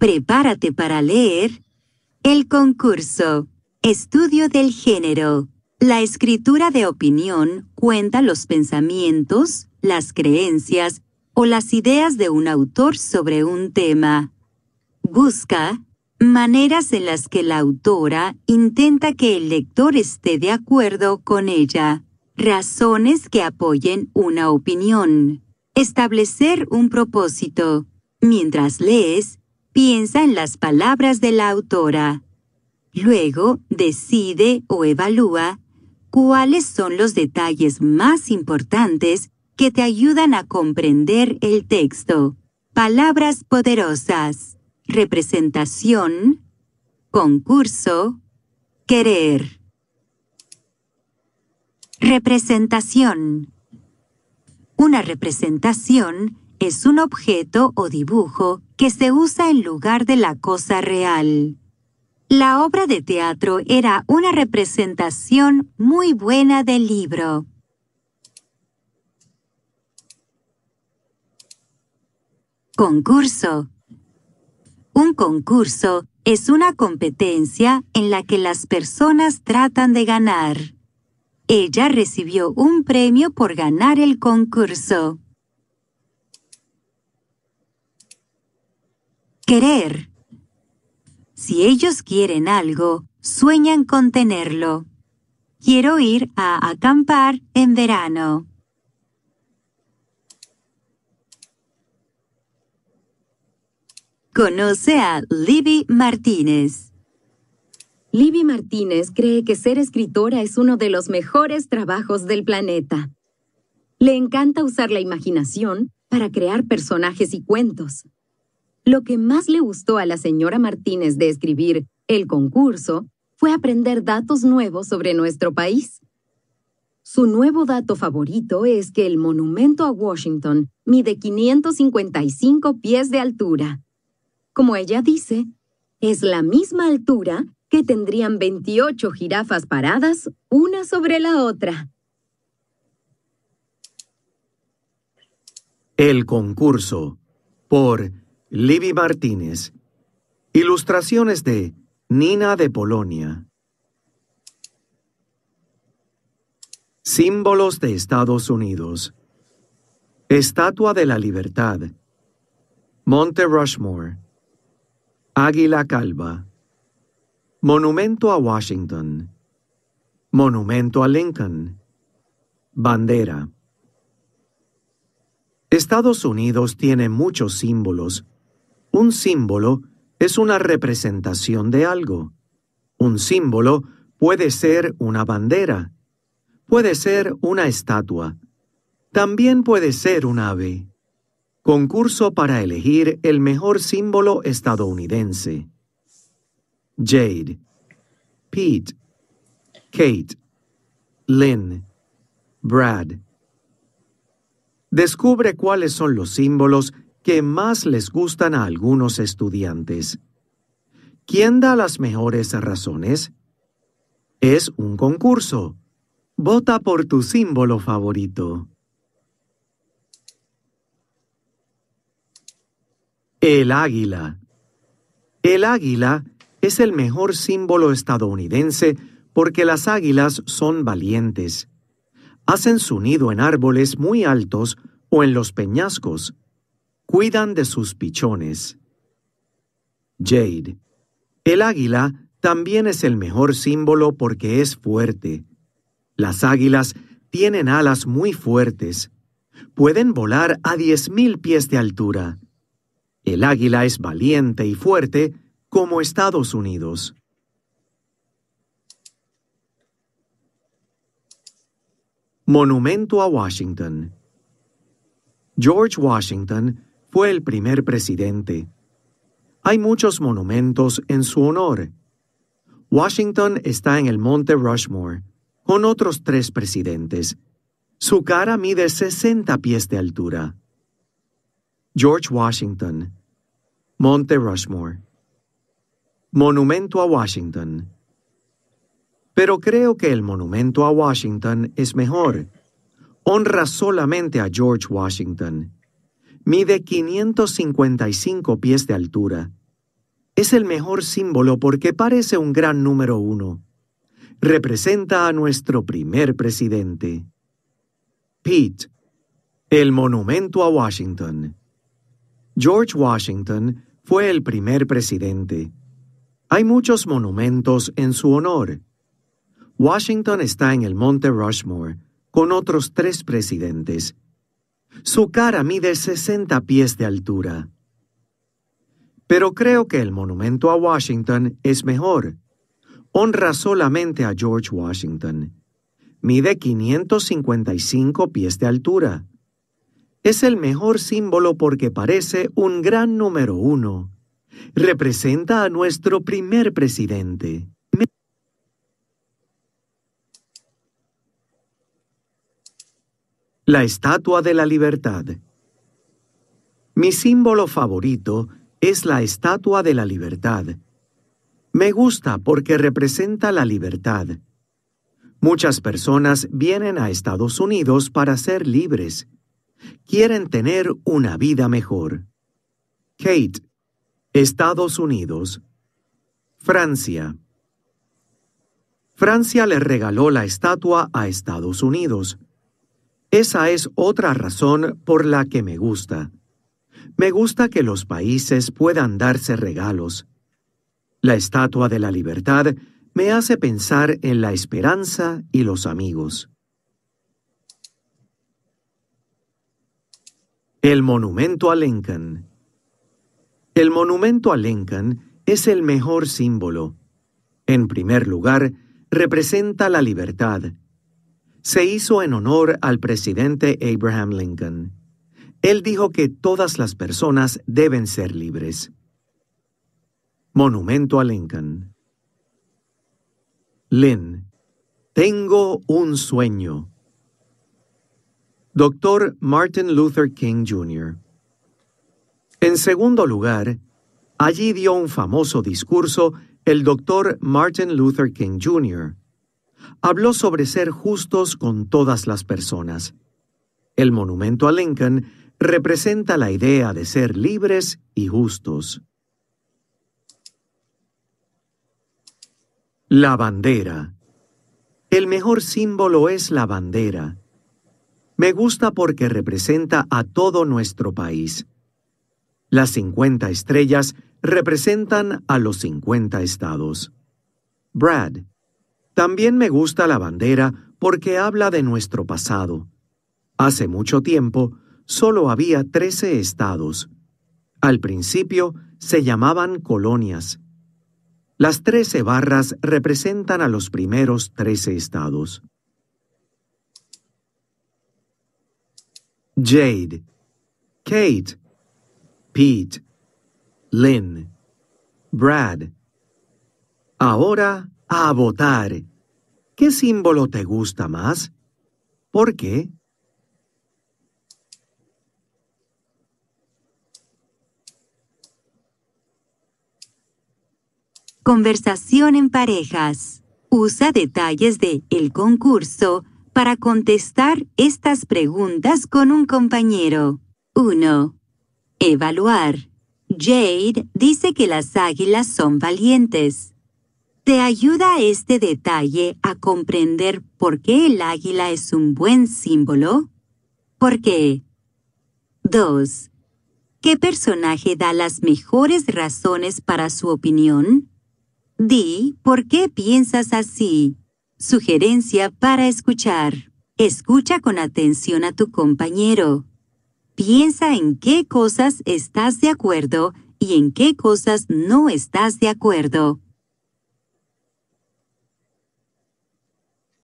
Prepárate para leer el concurso. Estudio del género. La escritura de opinión cuenta los pensamientos, las creencias o las ideas de un autor sobre un tema. Busca maneras en las que la autora intenta que el lector esté de acuerdo con ella. Razones que apoyen una opinión. Establecer un propósito. Mientras lees, piensa en las palabras de la autora. Luego decide o evalúa cuáles son los detalles más importantes que te ayudan a comprender el texto. Palabras poderosas. Representación. Concurso. Querer. Representación. Una representación es un objeto o dibujo que se usa en lugar de la cosa real. La obra de teatro era una representación muy buena del libro. Concurso. Un concurso es una competencia en la que las personas tratan de ganar. Ella recibió un premio por ganar el concurso. Querer. Si ellos quieren algo, sueñan con tenerlo. Quiero ir a acampar en verano. Conoce a Libby Martínez. Libby Martínez cree que ser escritora es uno de los mejores trabajos del planeta. Le encanta usar la imaginación para crear personajes y cuentos. Lo que más le gustó a la señora Martínez de escribir el concurso fue aprender datos nuevos sobre nuestro país. Su nuevo dato favorito es que el monumento a Washington mide 555 pies de altura. Como ella dice, es la misma altura que tendrían 28 jirafas paradas una sobre la otra. El concurso por Libby Martínez. Ilustraciones de Nina de Polonia. Símbolos de Estados Unidos. Estatua de la Libertad. Monte Rushmore. Águila Calva. Monumento a Washington. Monumento a Lincoln. Bandera. Estados Unidos tiene muchos símbolos, un símbolo es una representación de algo. Un símbolo puede ser una bandera, puede ser una estatua, también puede ser un ave. Concurso para elegir el mejor símbolo estadounidense. Jade, Pete, Kate, Lynn, Brad. Descubre cuáles son los símbolos más les gustan a algunos estudiantes. ¿Quién da las mejores razones? Es un concurso. Vota por tu símbolo favorito. El águila. El águila es el mejor símbolo estadounidense porque las águilas son valientes. Hacen su nido en árboles muy altos o en los peñascos cuidan de sus pichones. Jade. El águila también es el mejor símbolo porque es fuerte. Las águilas tienen alas muy fuertes. Pueden volar a 10.000 pies de altura. El águila es valiente y fuerte como Estados Unidos. Monumento a Washington. George Washington fue el primer presidente. Hay muchos monumentos en su honor. Washington está en el Monte Rushmore, con otros tres presidentes. Su cara mide 60 pies de altura. George Washington, Monte Rushmore. Monumento a Washington. Pero creo que el monumento a Washington es mejor. Honra solamente a George Washington. Mide 555 pies de altura. Es el mejor símbolo porque parece un gran número uno. Representa a nuestro primer presidente. Pete. El monumento a Washington. George Washington fue el primer presidente. Hay muchos monumentos en su honor. Washington está en el Monte Rushmore, con otros tres presidentes, su cara mide 60 pies de altura. Pero creo que el monumento a Washington es mejor. Honra solamente a George Washington. Mide 555 pies de altura. Es el mejor símbolo porque parece un gran número uno. Representa a nuestro primer presidente. La Estatua de la Libertad. Mi símbolo favorito es la Estatua de la Libertad. Me gusta porque representa la libertad. Muchas personas vienen a Estados Unidos para ser libres. Quieren tener una vida mejor. Kate, Estados Unidos. Francia. Francia le regaló la estatua a Estados Unidos. Esa es otra razón por la que me gusta. Me gusta que los países puedan darse regalos. La Estatua de la Libertad me hace pensar en la esperanza y los amigos. El monumento a Lincoln. El monumento a Lincoln es el mejor símbolo. En primer lugar, representa la libertad, se hizo en honor al presidente Abraham Lincoln. Él dijo que todas las personas deben ser libres. Monumento a Lincoln. Lynn, tengo un sueño. Doctor Martin Luther King Jr. En segundo lugar, allí dio un famoso discurso el doctor Martin Luther King Jr., habló sobre ser justos con todas las personas. El monumento a Lincoln representa la idea de ser libres y justos. La bandera. El mejor símbolo es la bandera. Me gusta porque representa a todo nuestro país. Las 50 estrellas representan a los 50 estados. Brad, también me gusta la bandera porque habla de nuestro pasado. Hace mucho tiempo, solo había 13 estados. Al principio, se llamaban colonias. Las 13 barras representan a los primeros 13 estados. Jade, Kate, Pete, Lynn, Brad. Ahora a votar. ¿Qué símbolo te gusta más? ¿Por qué? Conversación en parejas. Usa detalles de el concurso para contestar estas preguntas con un compañero. 1. Evaluar. Jade dice que las águilas son valientes. Te ayuda este detalle a comprender por qué el águila es un buen símbolo. ¿Por qué? 2. ¿Qué personaje da las mejores razones para su opinión? Di por qué piensas así. Sugerencia para escuchar. Escucha con atención a tu compañero. Piensa en qué cosas estás de acuerdo y en qué cosas no estás de acuerdo.